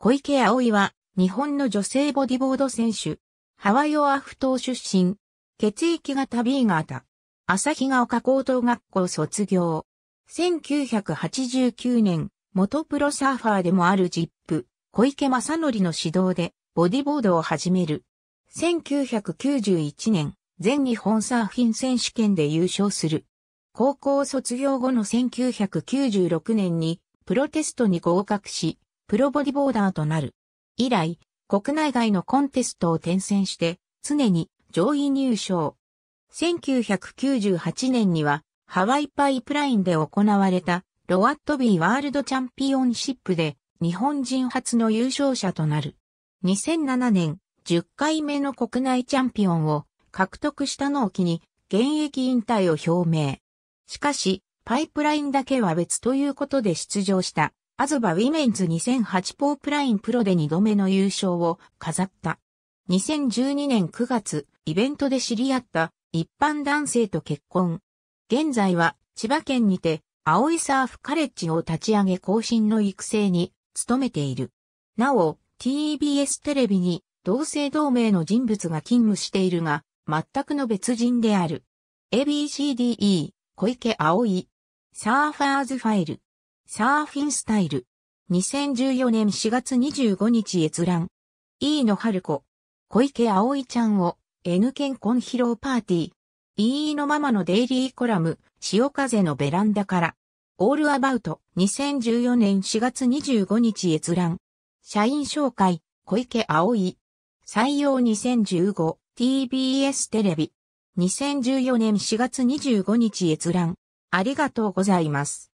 小池葵は、日本の女性ボディボード選手。ハワイオアフ島出身。血液型 B 型。日が丘高等学校卒業。1989年、元プロサーファーでもあるジップ、小池正則の指導で、ボディボードを始める。1991年、全日本サーフィン選手権で優勝する。高校卒業後の1996年に、プロテストに合格し、プロボディボーダーとなる。以来、国内外のコンテストを転戦して、常に上位入賞。1998年には、ハワイパイプラインで行われた、ロワットビーワールドチャンピオンシップで、日本人初の優勝者となる。2007年、10回目の国内チャンピオンを獲得したのを機に、現役引退を表明。しかし、パイプラインだけは別ということで出場したアズバウィメンズ2008ポープラインプロで2度目の優勝を飾った。2012年9月、イベントで知り合った一般男性と結婚。現在は千葉県にて、青いサーフカレッジを立ち上げ更新の育成に努めている。なお、TBS テレビに同姓同名の人物が勤務しているが、全くの別人である。ABCDE、小池葵。サーファーズファイル。サーフィンスタイル。2014年4月25日閲覧。E の春子。小池葵ちゃんを N 健ヒ披露パーティー。E のママのデイリーコラム、潮風のベランダから。オールアバウト2014年4月25日閲覧。社員紹介、小池葵。採用 2015TBS テレビ。2014年4月25日閲覧。ありがとうございます。